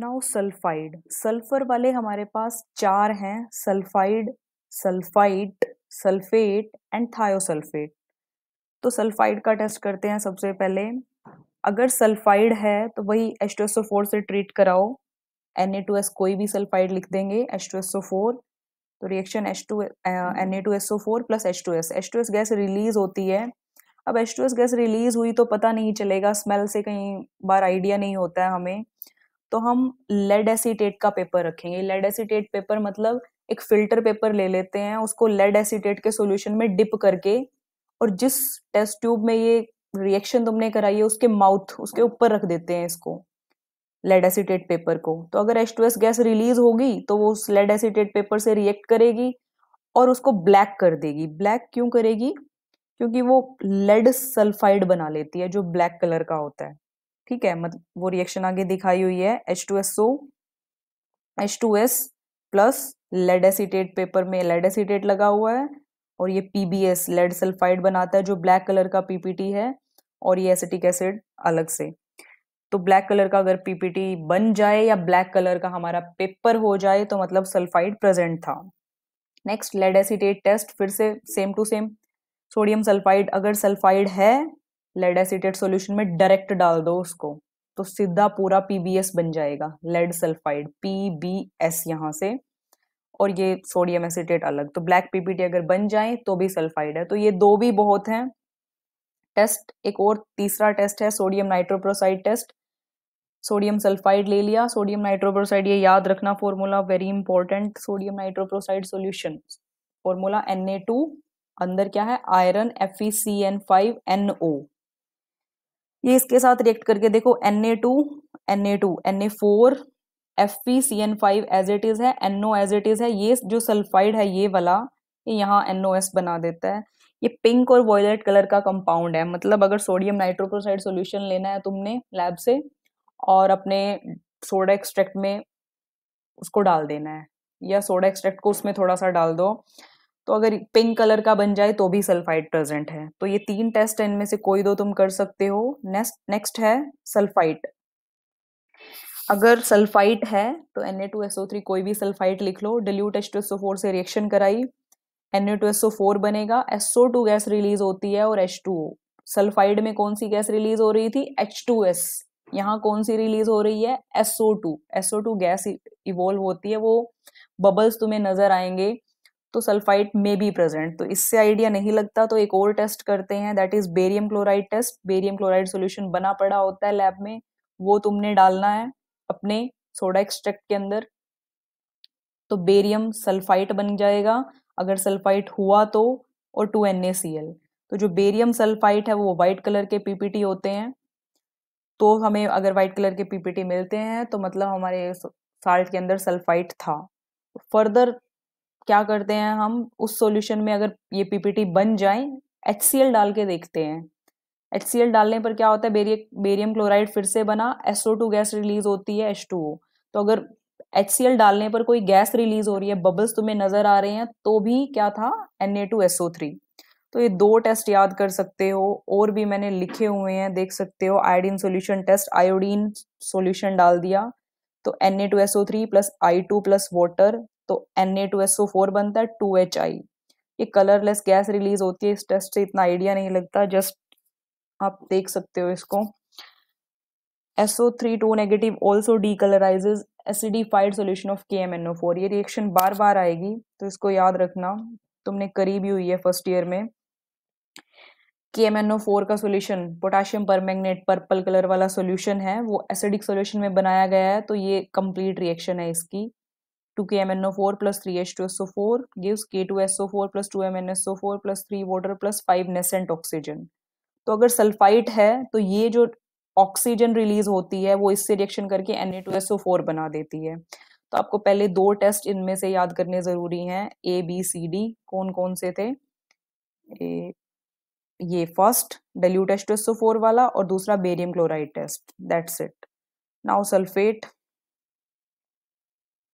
now sulphide sulphur वाले हमारे पास चार हैं sulphide sulphite sulphate and thiosulphate तो सल्फाइड का टेस्ट करते हैं सबसे पहले अगर सल्फाइड है तो वही H two S O four से ट्रीट कराओ एन ए टू एस कोई भी सल्फाइड लिख देंगे H two S O four तो reaction H two N A two S O four plus H two S H two S gas release होती है अब H two S gas release हुई तो पता नहीं चलेगा स्मेल से कहीं बार आइडिया नहीं होता है हमें तो हम लेड एसीटेट का पेपर रखेंगे लेड एसीटेट पेपर मतलब एक फिल्टर पेपर ले लेते हैं उसको लेड एसीटेट के सोल्यूशन में डिप करके और जिस टेस्ट ट्यूब में ये रिएक्शन तुमने कराई है उसके माउथ उसके ऊपर रख देते हैं इसको लेड एसीटेट पेपर को तो अगर H two S gas release होगी तो वो उस लेड एसीटेट पेपर से रिएक्ट करेगी और उसको ब्लैक कर देगी ब्लैक क्यों करेगी क्योंकि वो लेड सल्फाइड बना लेती है जो ब्लैक कलर का होता है ठीक है मतलब वो रिएक्शन आगे दिखाई हुई है H two S O H two S plus lead acetate paper में लेड एसिटेट लगा हुआ है और ये P B S lead sulphide बनाता है जो ब्लैक कलर का पीपीटी है और ये एसिटिक एसिड अलग से तो ब्लैक कलर का अगर पीपीटी बन जाए या ब्लैक कलर का हमारा पेपर हो जाए तो मतलब सल्फाइड प्रेजेंट था नेक्स्ट लेड एसीटेट टेस्ट फिर से same to same sodium sulphide अगर सल्फाइड है लेड एसिटेट सॉल्यूशन में डायरेक्ट डाल दो उसको तो सीधा पूरा पीबीएस बन जाएगा लेड सल्फाइड पीबीएस यहाँ से और ये सोडियम एसिटेट अलग तो ब्लैक पीपीटी अगर बन जाए तो भी सल्फाइड है तो ये दो भी बहुत हैं टेस्ट एक और तीसरा टेस्ट है sodium nitroprusside test sodium sulphide ले लिया सोडियम नाइट्रोप्रोसाइड ये याद रखना formula very important sodium nitroprusside solution formula N A two अंदर क्या है iron F E C N five N O ये इसके साथ रिएक्ट करके देखो N A two N A two N A four F P C N five as it is है NO as it is है ये जो सल्फाइड है ये वाला ये यहाँ एनओ एस बना देता है ये पिंक और वॉयलेट कलर का कंपाउंड है मतलब अगर सोडियम नाइट्रोक्रोसाइड सोल्यूशन लेना है तुमने लैब से और अपने सोडा एक्सट्रैक्ट में उसको डाल देना है या सोडा एक्सट्रैक्ट को उसमें थोड़ा सा डाल दो तो अगर पिंक कलर का बन जाए तो भी सल्फाइड प्रेजेंट है तो ये तीन टेस्ट इनमें से कोई दो तुम कर सकते हो नेक्स्ट नेक्स्ट है सल्फाइट अगर सल्फाइट है तो थ्री कोई भी सल्फाइट लिख लो डिल्यूट H2SO4 से रिएक्शन कराई फोर बनेगा टू गैस रिलीज होती है और H2O सल्फाइड में कौन सी गैस रिलीज हो रही थी एच टू एस यहाँ कौन सी रिलीज हो रही है SO two SO two gas evolve होती है वो बबल्स तुम्हें नजर आएंगे तो सल्फाइड में भी प्रेजेंट तो इससे आइडिया नहीं लगता तो एक और टेस्ट करते हैं that is barium chloride test barium chloride solution बना पड़ा होता है लैब में वो तुमने डालना है अपने सोडा एक्सट्रैक्ट के अंदर तो बेरियम सल्फाइट बन जाएगा अगर सल्फाइट हुआ तो और टू एन तो जो बेरियम सल्फाइट है वो वाइट कलर के पीपीटी होते हैं तो हमें अगर वाइट कलर के पीपीटी मिलते हैं तो मतलब हमारे साल्ट के अंदर सल्फाइट था फर्दर क्या करते हैं हम उस सॉल्यूशन में अगर ये पीपीटी बन जाए एच डाल के देखते हैं एच डालने पर क्या होता है बेरिय बेरियम क्लोराइड फिर से बना SO2 गैस रिलीज होती है H2O तो अगर एच डालने पर कोई गैस रिलीज हो रही है बबल्स तुम्हें नजर आ रहे हैं तो भी क्या था थ्री तो ये दो टेस्ट याद कर सकते हो और भी मैंने लिखे हुए हैं देख सकते हो iodine solution test iodine solution डाल दिया तो N A two three plus I two plus water तो N A two S O four बनता है टू एच आई ये कलरलेस गैस रिलीज होती है इस टेस्ट से इतना आइडिया नहीं लगता जस्ट आप देख सकते हो इसको S O three two negative also decolourises acidified solution of K M N O four ये रिएक्शन बार बार आएगी तो इसको याद रखना तुमने करीब ही हुई है फर्स्ट ईयर में K M N O four का solution potassium permanganate purple colour वाला सोल्यूशन है वो एसिडिक सोल्यूशन में बनाया गया है तो ये कंप्लीट रिएक्शन है इसकी to to two K K M N O O O four four four plus three H S S plus two M N S O four plus three water plus five nascent oxygen तो अगर sulphite है तो ये जो oxygen release होती है वो इससे रिएक्शन करके N A two S O four बना देती है तो आपको पहले दो टेस्ट इनमें से याद करने ज़रूरी हैं ए बी सी डी कौन कौन से थे ए, ये first dilute H two S O four वाला और दूसरा barium chloride test that's it now sulphate